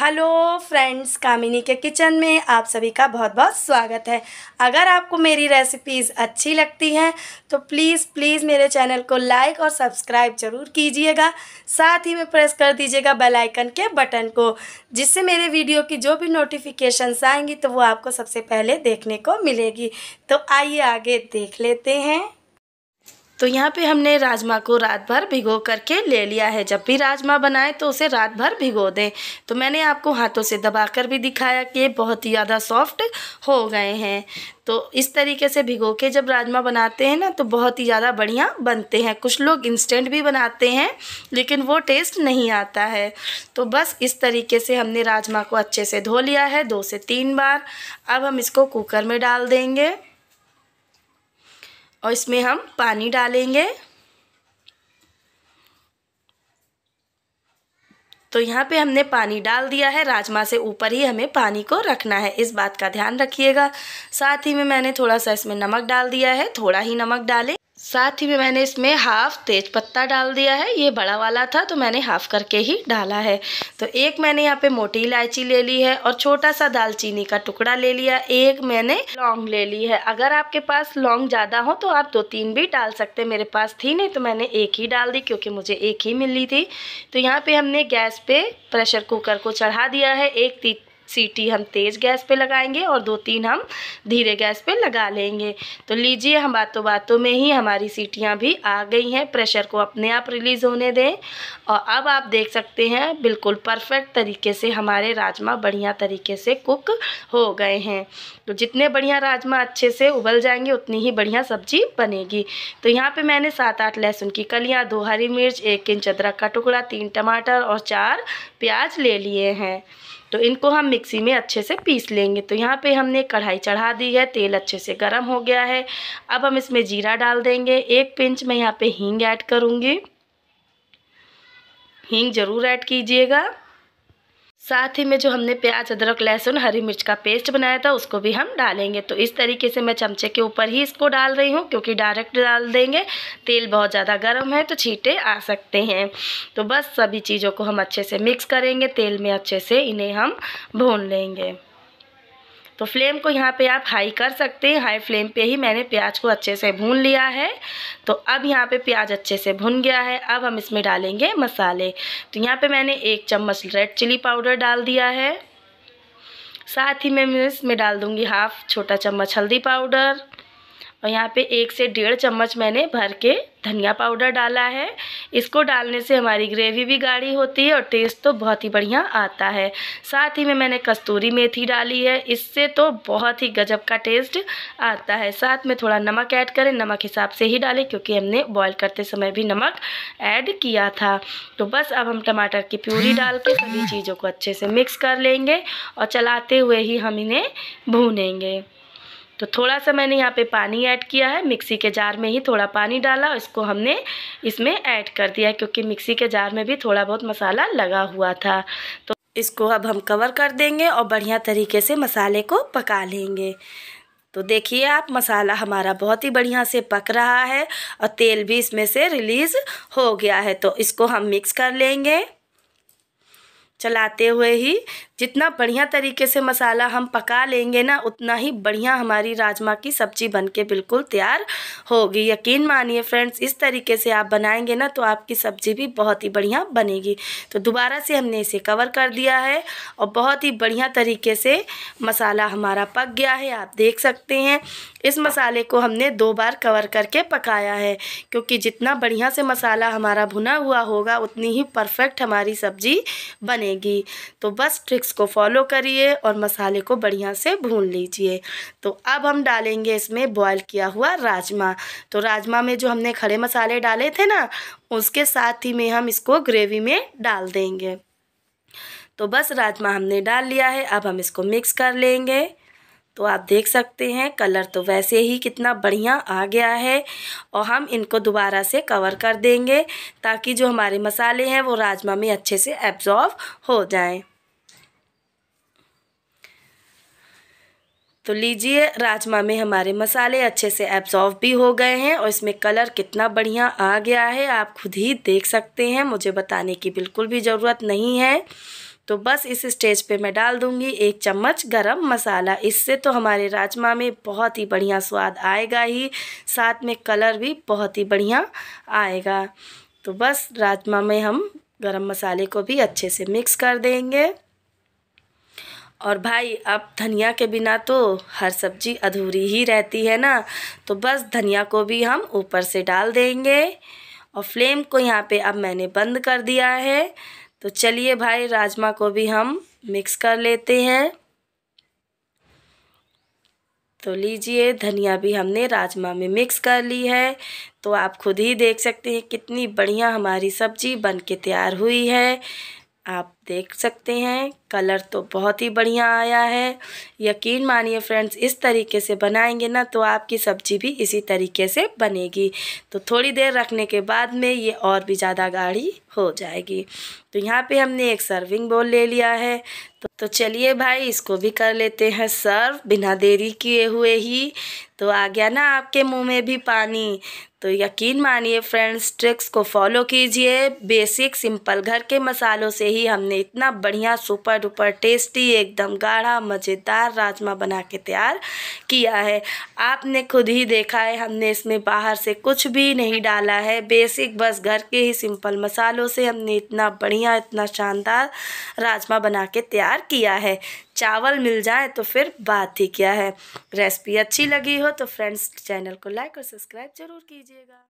hello friends कामिनी के kitchen में आप सभी का बहुत बहुत स्वागत है अगर आपको मेरी रेसिपीज़ अच्छी लगती हैं तो प्लीज़ प्लीज़ मेरे चैनल को लाइक और सब्सक्राइब ज़रूर कीजिएगा साथ ही में प्रेस कर दीजिएगा बेल आइकन के बटन को जिससे मेरे वीडियो की जो भी नोटिफिकेशंस आएंगी तो वो आपको सबसे पहले देखने को मिलेगी तो आइए आगे देख लेते हैं तो यहाँ पे हमने राजमा को रात भर भिगो करके ले लिया है जब भी राजमा बनाएं तो उसे रात भर भिगो दें तो मैंने आपको हाथों से दबाकर भी दिखाया कि ये बहुत ही ज़्यादा सॉफ्ट हो गए हैं तो इस तरीके से भिगो के जब राजमा बनाते हैं ना तो बहुत ही ज़्यादा बढ़िया बनते हैं कुछ लोग इंस्टेंट भी बनाते हैं लेकिन वो टेस्ट नहीं आता है तो बस इस तरीके से हमने राजमा को अच्छे से धो लिया है दो से तीन बार अब हम इसको कुकर में डाल देंगे और इसमें हम पानी डालेंगे तो यहाँ पे हमने पानी डाल दिया है राजमा से ऊपर ही हमें पानी को रखना है इस बात का ध्यान रखिएगा साथ ही में मैंने थोड़ा सा इसमें नमक डाल दिया है थोड़ा ही नमक डालें साथ ही में मैंने इसमें हाफ़ तेज पत्ता डाल दिया है ये बड़ा वाला था तो मैंने हाफ़ करके ही डाला है तो एक मैंने यहाँ पे मोटी इलायची ले ली है और छोटा सा दालचीनी का टुकड़ा ले लिया एक मैंने लौंग ले ली है अगर आपके पास लौंग ज़्यादा हो तो आप दो तीन भी डाल सकते मेरे पास थी नहीं तो मैंने एक ही डाल दी क्योंकि मुझे एक ही मिली थी तो यहाँ पर हमने गैस पर प्रेशर कुकर को चढ़ा दिया है एक सीटी हम तेज़ गैस पे लगाएंगे और दो तीन हम धीरे गैस पे लगा लेंगे तो लीजिए हम बातों बातों में ही हमारी सीटियाँ भी आ गई हैं प्रेशर को अपने आप रिलीज़ होने दें और अब आप देख सकते हैं बिल्कुल परफेक्ट तरीके से हमारे राजमा बढ़िया तरीके से कुक हो गए हैं तो जितने बढ़िया राजमा अच्छे से उबल जाएंगे उतनी ही बढ़िया सब्जी बनेगी तो यहाँ पर मैंने सात आठ लहसुन की कलियाँ दो हरी मिर्च एक इंच अदरक का टुकड़ा तीन टमाटर और चार प्याज ले लिए हैं तो इनको हम मिक्सी में अच्छे से पीस लेंगे तो यहाँ पे हमने कढ़ाई चढ़ा दी है तेल अच्छे से गर्म हो गया है अब हम इसमें जीरा डाल देंगे एक पिंच में यहाँ पे हींग ऐड करूँगी हींग ज़रूर ऐड कीजिएगा साथ ही में जो हमने प्याज अदरक लहसुन हरी मिर्च का पेस्ट बनाया था उसको भी हम डालेंगे तो इस तरीके से मैं चमचे के ऊपर ही इसको डाल रही हूँ क्योंकि डायरेक्ट डाल देंगे तेल बहुत ज़्यादा गर्म है तो छींटे आ सकते हैं तो बस सभी चीज़ों को हम अच्छे से मिक्स करेंगे तेल में अच्छे से इन्हें हम भून लेंगे तो फ्लेम को यहाँ पे आप हाई कर सकते हैं हाई फ्लेम पे ही मैंने प्याज को अच्छे से भून लिया है तो अब यहाँ पे प्याज अच्छे से भुन गया है अब हम इसमें डालेंगे मसाले तो यहाँ पे मैंने एक चम्मच रेड चिली पाउडर डाल दिया है साथ ही मैं इसमें डाल दूँगी हाफ़ छोटा चम्मच हल्दी पाउडर और यहाँ पे एक से डेढ़ चम्मच मैंने भर के धनिया पाउडर डाला है इसको डालने से हमारी ग्रेवी भी गाढ़ी होती है और टेस्ट तो बहुत ही बढ़िया आता है साथ ही में मैंने कस्तूरी मेथी डाली है इससे तो बहुत ही गजब का टेस्ट आता है साथ में थोड़ा नमक ऐड करें नमक हिसाब से ही डालें क्योंकि हमने बॉईल करते समय भी नमक ऐड किया था तो बस अब हम टमाटर की प्यूरी डाल के सभी चीज़ों को अच्छे से मिक्स कर लेंगे और चलाते हुए ही हम इन्हें भूनेंगे तो थोड़ा सा मैंने यहाँ पे पानी ऐड किया है मिक्सी के जार में ही थोड़ा पानी डाला और इसको हमने इसमें ऐड कर दिया क्योंकि मिक्सी के जार में भी थोड़ा बहुत मसाला लगा हुआ था तो इसको अब हम कवर कर देंगे और बढ़िया तरीके से मसाले को पका लेंगे तो देखिए आप मसाला हमारा बहुत ही बढ़िया से पक रहा है और तेल भी इसमें से रिलीज़ हो गया है तो इसको हम मिक्स कर लेंगे चलाते हुए ही जितना बढ़िया तरीके से मसाला हम पका लेंगे ना उतना ही बढ़िया हमारी राजमा की सब्जी बनके बिल्कुल तैयार होगी यकीन मानिए फ्रेंड्स इस तरीके से आप बनाएंगे ना तो आपकी सब्जी भी बहुत ही बढ़िया बनेगी तो दोबारा से हमने इसे कवर कर दिया है और बहुत ही बढ़िया तरीके से मसाला हमारा पक गया है आप देख सकते हैं इस मसाले को हमने दो बार कवर करके पकाया है क्योंकि जितना बढ़िया से मसाला हमारा भुना हुआ होगा उतनी ही परफेक्ट हमारी सब्जी बने बनेगी तो बस ट्रिक्स को फॉलो करिए और मसाले को बढ़िया से भून लीजिए तो अब हम डालेंगे इसमें बॉयल किया हुआ राजमा तो राजमा में जो हमने खड़े मसाले डाले थे ना उसके साथ ही में हम इसको ग्रेवी में डाल देंगे तो बस राजमा हमने डाल लिया है अब हम इसको मिक्स कर लेंगे तो आप देख सकते हैं कलर तो वैसे ही कितना बढ़िया आ गया है और हम इनको दोबारा से कवर कर देंगे ताकि जो हमारे मसाले हैं वो राजमा में अच्छे से एब्जॉर्व हो जाएं तो लीजिए राजमा में हमारे मसाले अच्छे से एब्जॉर्व भी हो गए हैं और इसमें कलर कितना बढ़िया आ गया है आप खुद ही देख सकते हैं मुझे बताने की बिल्कुल भी ज़रूरत नहीं है तो बस इस स्टेज पे मैं डाल दूँगी एक चम्मच गरम मसाला इससे तो हमारे राजमा में बहुत ही बढ़िया स्वाद आएगा ही साथ में कलर भी बहुत ही बढ़िया आएगा तो बस राजमा में हम गरम मसाले को भी अच्छे से मिक्स कर देंगे और भाई अब धनिया के बिना तो हर सब्जी अधूरी ही रहती है ना तो बस धनिया को भी हम ऊपर से डाल देंगे और फ्लेम को यहाँ पे अब मैंने बंद कर दिया है तो चलिए भाई राजमा को भी हम मिक्स कर लेते हैं तो लीजिए धनिया भी हमने राजमा में मिक्स कर ली है तो आप खुद ही देख सकते हैं कितनी बढ़िया हमारी सब्जी बन के तैयार हुई है आप देख सकते हैं कलर तो बहुत ही बढ़िया आया है यकीन मानिए फ्रेंड्स इस तरीके से बनाएंगे ना तो आपकी सब्जी भी इसी तरीके से बनेगी तो थोड़ी देर रखने के बाद में ये और भी ज़्यादा गाढ़ी हो जाएगी तो यहाँ पे हमने एक सर्विंग बोल ले लिया है तो, तो चलिए भाई इसको भी कर लेते हैं सर्व बिना देरी किए हुए ही तो आ गया ना आपके मुँह में भी पानी तो यकीन मानिए फ्रेंड्स ट्रिक्स को फॉलो कीजिए बेसिक सिंपल घर के मसालों से ही हमने मैंने इतना बढ़िया सुपर डुपर टेस्टी एकदम गाढ़ा मज़ेदार राजमा बना के तैयार किया है आपने खुद ही देखा है हमने इसमें बाहर से कुछ भी नहीं डाला है बेसिक बस घर के ही सिंपल मसालों से हमने इतना बढ़िया इतना शानदार राजमा बना के तैयार किया है चावल मिल जाए तो फिर बात ही क्या है रेसिपी अच्छी लगी हो तो फ्रेंड्स चैनल को लाइक और सब्सक्राइब ज़रूर कीजिएगा